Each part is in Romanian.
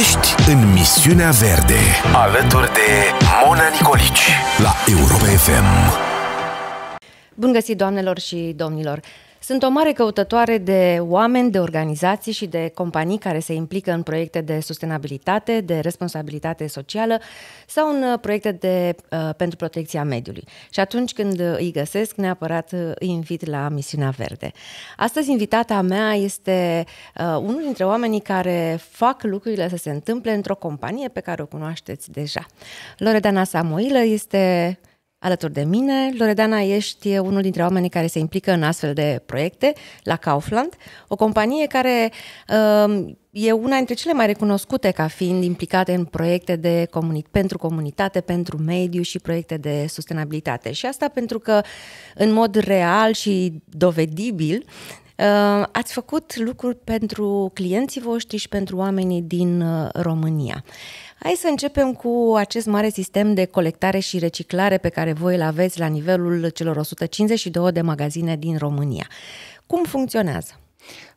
Ești în misiunea verde alături de Mona Nicolici la Europa FM. Bun găsit doamnelor și domnilor. Sunt o mare căutătoare de oameni, de organizații și de companii care se implică în proiecte de sustenabilitate, de responsabilitate socială sau în uh, proiecte de, uh, pentru protecția mediului. Și atunci când uh, îi găsesc, neapărat uh, îi invit la misiunea verde. Astăzi invitata mea este uh, unul dintre oamenii care fac lucrurile să se întâmple într-o companie pe care o cunoașteți deja. Loredana Samoilă este alături de mine. Loredana, ești unul dintre oamenii care se implică în astfel de proiecte la Kaufland, o companie care um, e una dintre cele mai recunoscute ca fiind implicate în proiecte de comuni- pentru comunitate, pentru mediu și proiecte de sustenabilitate. Și asta pentru că, în mod real și dovedibil, Uh, ați făcut lucruri pentru clienții voștri și pentru oamenii din uh, România. Hai să începem cu acest mare sistem de colectare și reciclare pe care voi îl aveți la nivelul celor 152 de magazine din România. Cum funcționează?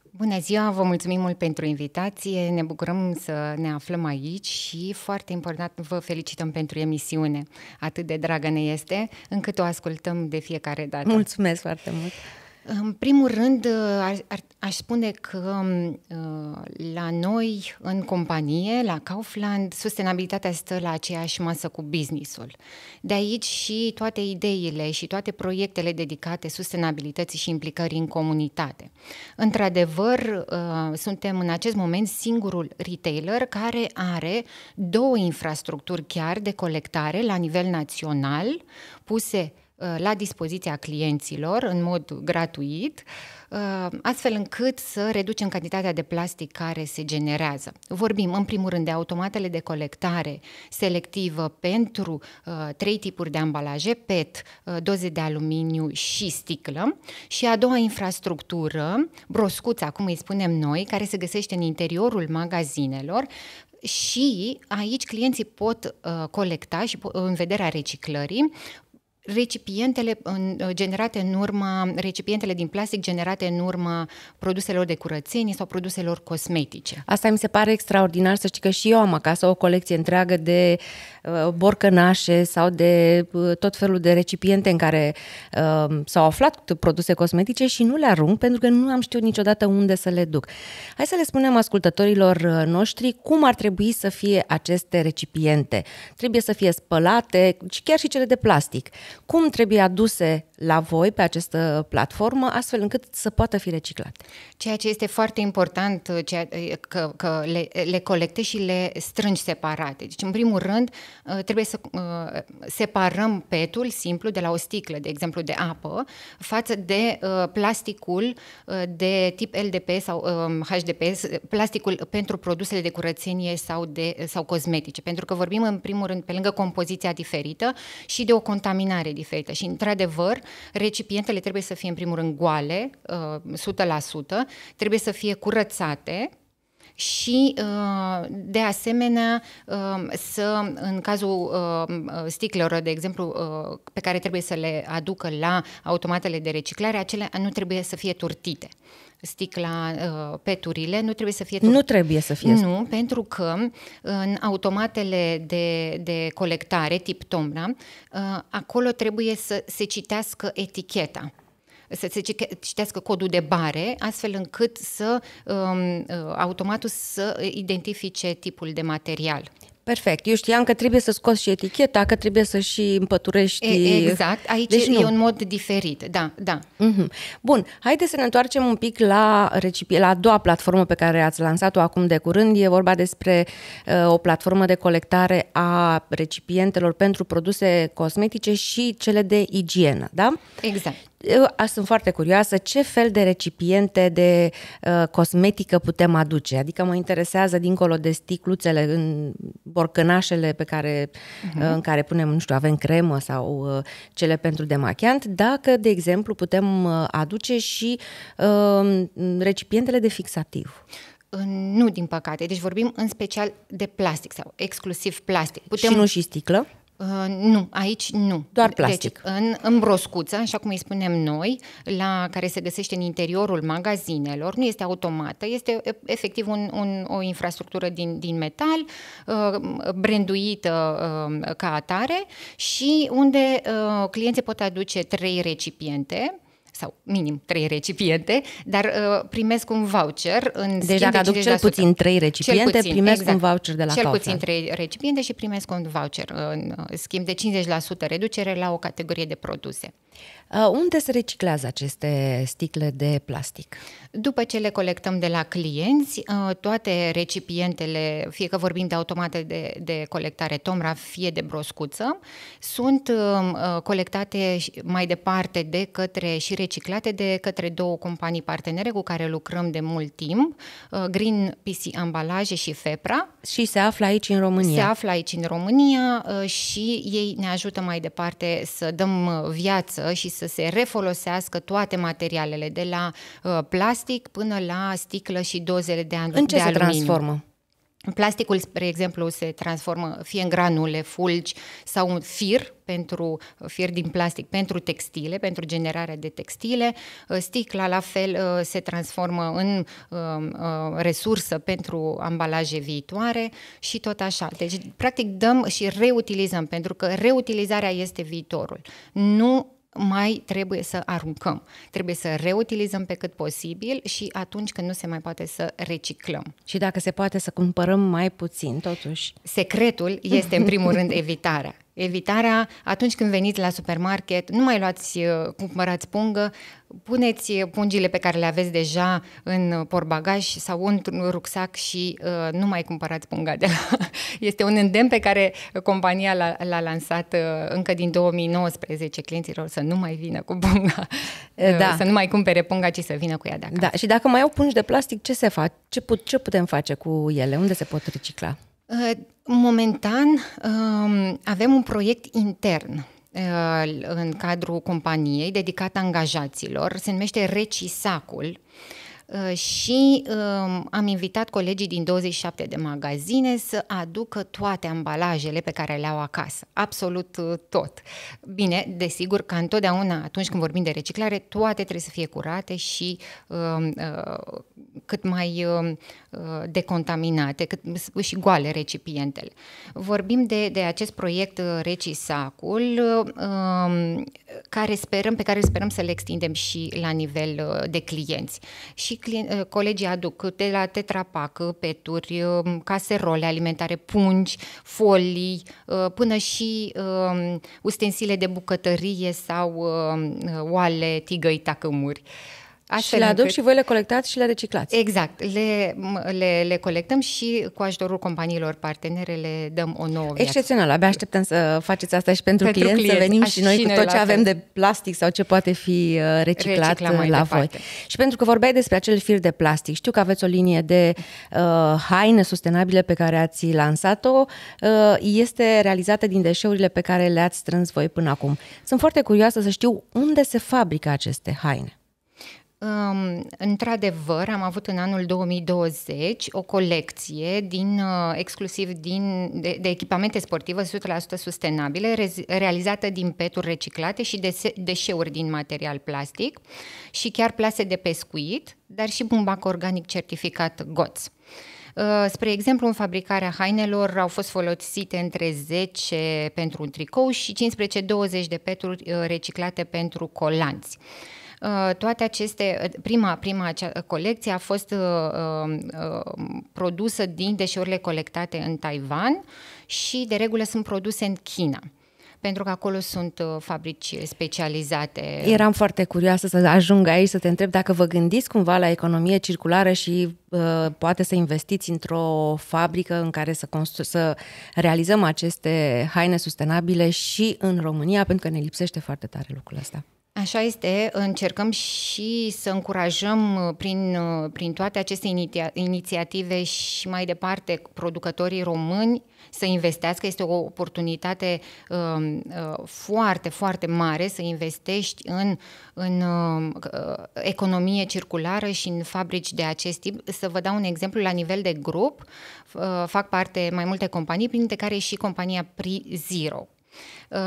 Bună ziua, vă mulțumim mult pentru invitație, ne bucurăm să ne aflăm aici și foarte important vă felicităm pentru emisiune. Atât de dragă ne este încât o ascultăm de fiecare dată. Mulțumesc foarte mult! În primul rând, uh, ar, ar, aș spune că um, uh, la noi, în companie, la Kaufland, sustenabilitatea stă la aceeași masă cu businessul. De aici și toate ideile și toate proiectele dedicate sustenabilității și implicării în comunitate. Într-adevăr, uh, suntem în acest moment singurul retailer care are două infrastructuri chiar de colectare la nivel național, puse Uh, la dispoziția clienților în mod gratuit, uh, astfel încât să reducem cantitatea de plastic care se generează. Vorbim în primul rând de automatele de colectare selectivă pentru uh, trei tipuri de ambalaje, PET, doze de aluminiu și sticlă și a doua infrastructură, broscuța, cum îi spunem noi, care se găsește în interiorul magazinelor, și aici clienții pot uh, colecta și po- în vederea reciclării recipientele uh, generate în urma, recipientele din plastic generate în urma produselor de curățenie sau produselor cosmetice. Asta mi se pare extraordinar, să știi că și eu am acasă o colecție întreagă de uh, borcănașe sau de uh, tot felul de recipiente în care uh, s-au aflat produse cosmetice și nu le arunc pentru că nu am știut niciodată unde să le duc. Hai să le spunem ascultătorilor uh, noștri cum ar trebui să fie aceste recipiente. Trebuie să fie spălate, chiar și cele de plastic cum trebuie aduse la voi pe această platformă, astfel încât să poată fi reciclate. Ceea ce este foarte important, uh, ceea, uh, că, că le, le colectezi și le strângi separate. Deci, în primul rând, uh, trebuie să separăm petul simplu de la o sticlă, de exemplu, de apă, față de plasticul de tip LDP sau um, HDP, plasticul pentru produsele de curățenie sau, de, sau cosmetice. Pentru că vorbim, în primul rând, pe lângă compoziția diferită și de o contaminare abordare diferită și, într-adevăr, recipientele trebuie să fie, în primul rând, goale, 100%, uh, trebuie să fie curățate, și uh, de asemenea uh, să, în cazul sticlelor, de exemplu, pe care trebuie să le aducă la automatele de reciclare, acelea nu trebuie să fie turtite sticla uh, peturile, nu trebuie să fie... Tot... Nu trebuie să fie. Nu, pentru că în automatele de, de colectare tip tombra, uh, acolo trebuie să se citească eticheta să se citească codul de bare, astfel încât să um, uh, automatul să identifice tipul de material. Perfect. Eu știam că trebuie să scoți și eticheta, că trebuie să și împăturești... E, exact. Aici deci, e nu. un mod diferit. Da, da. Mm-hmm. Bun. Haideți să ne întoarcem un pic la, recipi- la a doua platformă pe care ați lansat-o acum de curând. E vorba despre uh, o platformă de colectare a recipientelor pentru produse cosmetice și cele de igienă, da? Exact. Eu sunt foarte curioasă ce fel de recipiente de uh, cosmetică putem aduce. Adică mă interesează dincolo de sticluțele, în borcănașele pe care, uh-huh. uh, mhm. în care punem, nu știu, avem cremă sau uh, cele pentru demachiant, dacă, de exemplu, putem uh, aduce și uh, recipientele de fixativ. Nu, din păcate. Deci vorbim în special de plastic sau exclusiv plastic. Putem... Și nu și sticlă? Uh, nu, aici nu. Doar deci, plastic. Deci, în, în broscuță, așa cum îi spunem noi, la care se găsește în interiorul magazinelor, nu este automată, este efectiv un, un, o infrastructură din, din metal, uh, branduită uh, ca atare și unde uh, clienții pot aduce trei recipiente sau minim trei recipiente, dar uh, primesc un voucher în Deci dacă de aduc cel puțin trei recipiente, puțin, primesc exact, un voucher de la Cel Kaufland. puțin trei recipiente și primesc un voucher în uh, schimb de 50% reducere la o categorie de produse. Uh, unde se reciclează aceste sticle de plastic? După ce le colectăm de la clienți, uh, toate recipientele, fie că vorbim de automate de, de colectare Tomra, fie de broscuță, sunt um, uh, colectate mai departe de către și reciclate de către două companii partenere cu care lucrăm de mult timp, uh, Green PC Ambalaje și FEPRA. Și se află aici în România. Se află aici în România uh, și ei ne ajută mai departe să dăm uh, viață și să se refolosească toate materialele, de la plastic până la sticlă și dozele de, aluminiu. în ce de se transformă? Plasticul, spre exemplu, se transformă fie în granule, fulgi sau un fir, pentru fir din plastic pentru textile, pentru generarea de textile. Uh, sticla, la fel, uh, se transformă în um, uh, resursă pentru ambalaje viitoare și tot așa. Deci, practic, dăm și reutilizăm, pentru că reutilizarea este viitorul. Nu mai trebuie să aruncăm, trebuie să reutilizăm pe cât posibil și atunci când nu se mai poate să reciclăm. Și dacă se poate să cumpărăm mai puțin, totuși. Secretul este, în primul rând, evitarea. Evitarea, atunci când veniți la supermarket, nu mai luați, uh, cumpărați pungă, puneți uh, pungile pe care le aveți deja în porbagaj sau într-un rucsac și uh, nu mai cumpărați punga de la... Este un îndemn pe care compania l-a, l-a lansat uh, încă din 2019 clienților să nu mai vină cu punga, uh, da. să nu mai cumpere punga, ci să vină cu ea de acasă. Da. Și dacă mai au pungi de plastic, ce se face? Ce, put, ce putem face cu ele? Unde se pot recicla? Ă, momentan ă, avem un proiect intern ă, în cadrul companiei dedicat angajaților, se numește Recisacul Uh, și um, am invitat colegii din 27 de magazine să aducă toate ambalajele pe care le au acasă, absolut uh, tot. Bine, desigur că întotdeauna atunci când vorbim de reciclare, toate trebuie să fie curate și um, uh, cât mai um, decontaminate cât, și goale recipientele. Vorbim de, de acest proiect Recisacul, care sperăm, pe care sperăm să le extindem și la nivel de clienți. Și și eh, colegii aduc de la tetrapac, eh, peturi, eh, caserole alimentare, pungi, folii, până și ehm, ustensile de bucătărie sau ehm, oale, tigăi, tacămuri. Astfel și le aduc încât... și voi le colectați și le reciclați. Exact. Le, le, le colectăm și cu ajutorul companiilor partenere le dăm o nouă viață. Excepțional. Abia așteptăm să faceți asta și pentru, pentru clienți, clienți, să venim Aș și noi și cu tot ce avem de plastic sau ce poate fi uh, reciclat uh, la departe. voi. Și pentru că vorbeai despre acel fir de plastic, știu că aveți o linie de uh, haine sustenabile pe care ați lansat-o. Uh, este realizată din deșeurile pe care le-ați strâns voi până acum. Sunt foarte curioasă să știu unde se fabrică aceste haine. Într-adevăr, am avut în anul 2020 o colecție din, uh, exclusiv din, de, de echipamente sportive 100% sustenabile, rez, realizată din peturi reciclate și de, deșeuri din material plastic și chiar plase de pescuit, dar și bumbac organic certificat GOTS. Uh, spre exemplu, în fabricarea hainelor au fost folosite între 10 pentru un tricou și 15-20 de peturi uh, reciclate pentru colanți. Uh, toate aceste, uh, prima, prima colecție a fost uh, produsă din deșeurile colectate în Taiwan și de regulă sunt produse în China pentru că acolo sunt fabrici specializate. Eram foarte curioasă să ajung aici să te întreb dacă vă gândiți cumva la economie circulară și uh, poate să investiți într-o fabrică în care să, constru- să realizăm aceste haine sustenabile și în România, pentru că ne lipsește foarte tare lucrul ăsta. Așa este, încercăm și să încurajăm uh, prin, uh, prin toate aceste inițiative și mai departe producătorii români să investească. Este o oportunitate um, uh, foarte, foarte mare să investești în, în economie circulară și în fabrici de acest tip. Să vă dau un exemplu, la nivel de grup fac parte mai multe companii, printre care și compania Pri Zero, Uh,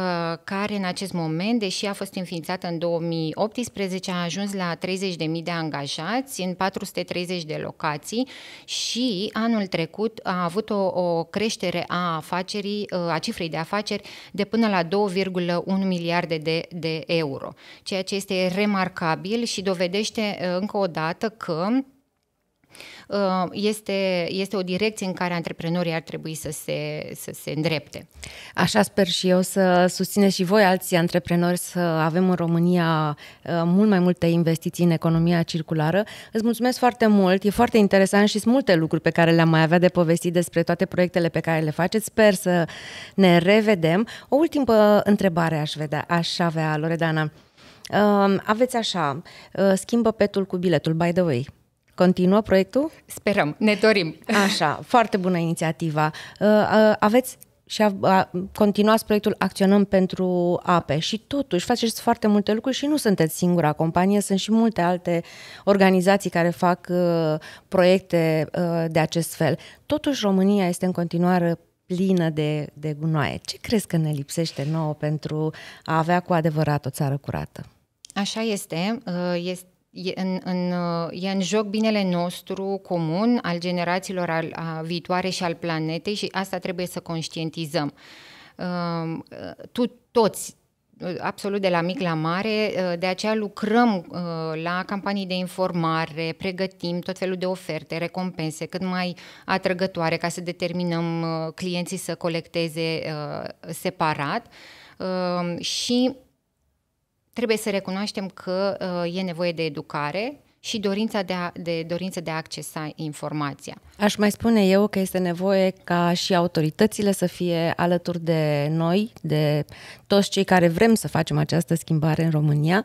care în acest moment, deși a fost înființată în 2018, a ajuns la 30.000 de angajați în 430 de locații și anul trecut a avut o, o creștere a afacerii, uh, a cifrei de afaceri de până la 2,1 miliarde de, de euro, ceea ce este remarcabil și dovedește uh, încă o dată că Uh, este, este o direcție în care antreprenorii ar trebui să se, să se îndrepte. Așa sper și eu să susțineți și voi alții antreprenori să avem în România uh, mult mai multe investiții în economia circulară. Îți mulțumesc foarte mult, e foarte interesant și sunt multe lucruri pe care le-am mai avea de povestit despre toate proiectele pe care le faceți. Sper să ne revedem. O ultimă întrebare aș, vedea, aș avea, Loredana. Uh, aveți așa, uh, schimbă petul cu biletul, by the way. Continuă proiectul? Sperăm, ne dorim. Așa, foarte bună inițiativa. Uh, uh, aveți și a, a, continuați proiectul Acționăm pentru Ape și totuși faceți foarte multe lucruri și nu sunteți singura companie, sunt și multe alte organizații care fac uh, proiecte uh, de acest fel. Totuși România este în continuare plină de, de gunoaie. Ce crezi că ne lipsește nouă pentru a avea cu adevărat o țară curată? Așa este. Uh, este e în, în, uh, e în joc binele nostru comun, al generațiilor al, a viitoare și al planetei și asta trebuie să conștientizăm. Um, uh, tu toți uh, absolut de la mic la mare, de aceea lucrăm la campanii de informare, pregătim tot felul de oferte, recompense cât mai atrăgătoare ca să determinăm clienții să colecteze separat um, și trebuie să recunoaștem că uh, e nevoie de educare și dorința de, a, de dorință de a accesa informația. Aș mai spune eu că este nevoie ca și autoritățile să fie alături de noi, de toți cei care vrem să facem această schimbare în România.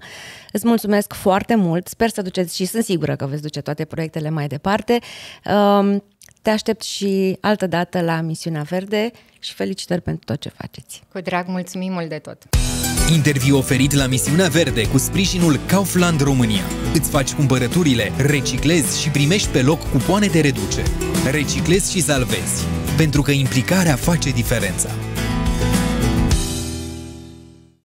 Îți mulțumesc foarte mult, sper să duceți și sunt sigură că veți duce toate proiectele mai departe. Um, te aștept și altă dată la Misiunea Verde și felicitări pentru tot ce faceți. Cu drag, mulțumim mult de tot! Interviu oferit la misiunea verde cu sprijinul Kaufland România. Îți faci cumpărăturile, reciclezi și primești pe loc cupoane de reducere. Reciclezi și salvezi, pentru că implicarea face diferența.